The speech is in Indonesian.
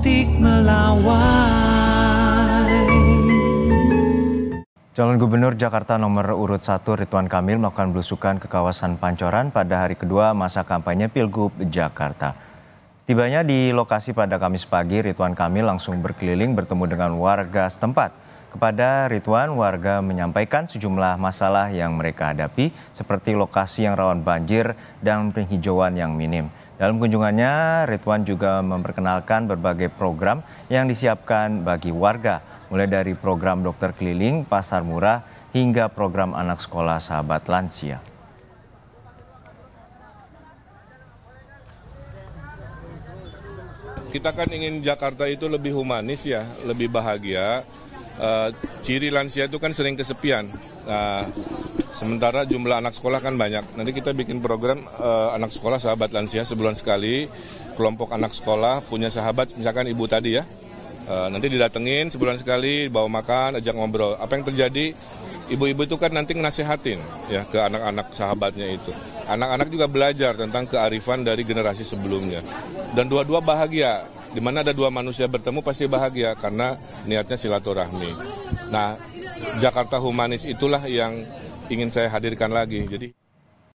politik melawan. Calon Gubernur Jakarta nomor urut 1 Ridwan Kamil melakukan belusukan ke kawasan Pancoran pada hari kedua masa kampanye Pilgub Jakarta. Tibanya di lokasi pada Kamis pagi, Ridwan Kamil langsung berkeliling bertemu dengan warga setempat. Kepada Ridwan, warga menyampaikan sejumlah masalah yang mereka hadapi, seperti lokasi yang rawan banjir dan penghijauan yang minim. Dalam kunjungannya, Ridwan juga memperkenalkan berbagai program yang disiapkan bagi warga, mulai dari program dokter keliling, pasar murah, hingga program anak sekolah sahabat lansia. Kita kan ingin Jakarta itu lebih humanis ya, lebih bahagia. Eh, ciri lansia itu kan sering kesepian. Nah, Sementara jumlah anak sekolah kan banyak. Nanti kita bikin program uh, anak sekolah sahabat lansia sebulan sekali. Kelompok anak sekolah punya sahabat, misalkan ibu tadi ya. Uh, nanti didatengin sebulan sekali, bawa makan, ajak ngobrol. Apa yang terjadi? Ibu-ibu itu kan nanti nasehatin ya ke anak-anak sahabatnya itu. Anak-anak juga belajar tentang kearifan dari generasi sebelumnya. Dan dua-dua bahagia. Di mana ada dua manusia bertemu pasti bahagia karena niatnya silaturahmi. Nah, Jakarta humanis itulah yang ingin saya hadirkan lagi jadi